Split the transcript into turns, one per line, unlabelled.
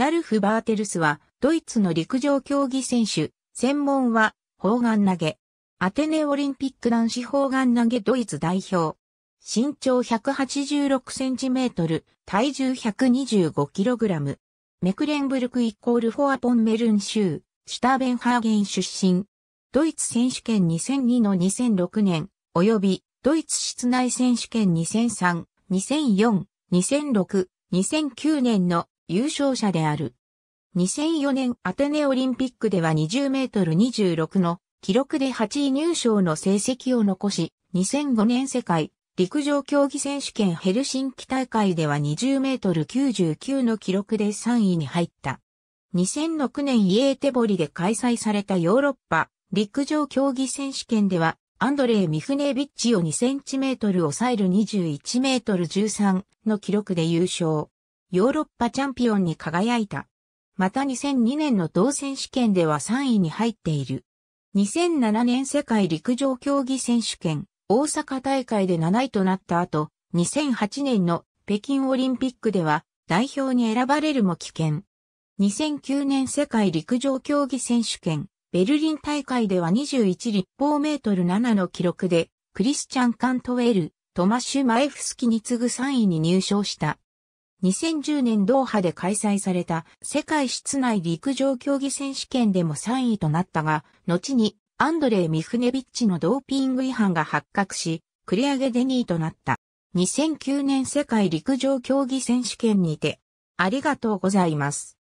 ラルフ・バーテルスは、ドイツの陸上競技選手、専門は、砲丸投げ。アテネオリンピック男子砲丸投げドイツ代表。身長186センチメートル、体重125キログラム。メクレンブルクイコールフォアポンメルン州、シュターベンハーゲン出身。ドイツ選手権2002の2006年、及びドイツ室内選手権2003、2004、2006、2009年の優勝者である。2004年アテネオリンピックでは20メートル26の記録で8位入賞の成績を残し、2005年世界陸上競技選手権ヘルシンキ大会では20メートル99の記録で3位に入った。2006年イエーテボリで開催されたヨーロッパ陸上競技選手権ではアンドレイ・ミフネービッチを2センチメートル抑える21メートル13の記録で優勝。ヨーロッパチャンピオンに輝いた。また2002年の同選手権では3位に入っている。2007年世界陸上競技選手権大阪大会で7位となった後、2008年の北京オリンピックでは代表に選ばれるも危険。2009年世界陸上競技選手権ベルリン大会では21立方メートル7の記録でクリスチャン・カントウェル、トマシュ・マエフスキに次ぐ3位に入賞した。2010年ドーハで開催された世界室内陸上競技選手権でも3位となったが、後にアンドレイ・ミフネビッチのドーピング違反が発覚し、繰り上げで2位となった。2009年世界陸上競技選手権にて、ありがとうご
ざいます。